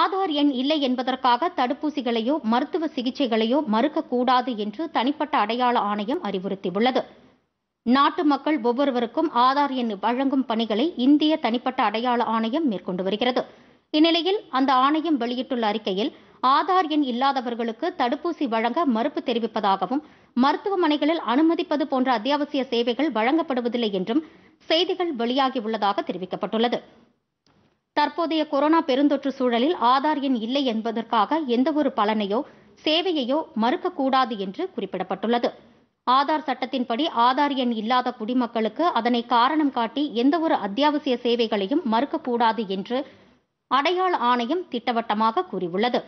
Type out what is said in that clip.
ஆதார் எண் இல்லை என்பதற்காக தடுப்பூசிகளையோ மருத்துவ சிகிச்சைகளையோ மறுக்கக்கூடாது என்று தனிப்பட்ட அடையாள ஆணையம் அறிவுறுத்தியுள்ளது நாட்டு மக்கள் ஒவ்வொருவருக்கும் ஆதார் எண் வழங்கும் பணிகளை இந்திய தனிப்பட்ட அடையாள ஆணையம் மேற்கொண்டு வருகிறது இந்நிலையில் அந்த ஆணையம் வெளியிட்டுள்ள அறிக்கையில் ஆதார் எண் இல்லாதவர்களுக்கு தடுப்பூசி வழங்க மறுப்பு தெரிவிப்பதாகவும் மருத்துவமனைகளில் அனுமதிப்பது போன்ற அத்தியாவசிய சேவைகள் வழங்கப்படுவதில்லை என்றும் செய்திகள் வெளியாகியுள்ளதாக தெரிவிக்கப்பட்டுள்ளது தற்போதைய கொரோனா பெருந்தொற்று சூழலில் ஆதார் எண் இல்லை என்பதற்காக எந்தவொரு பலனையோ சேவையையோ மறுக்கக்கூடாது என்று குறிப்பிடப்பட்டுள்ளது ஆதார் சட்டத்தின்படி ஆதார் எண் இல்லாத குடிமக்களுக்கு அதனை காரணம் காட்டி எந்தவொரு அத்தியாவசிய சேவைகளையும் மறுக்கக்கூடாது என்று அடையாள ஆணையம் திட்டவட்டமாக கூறியுள்ளது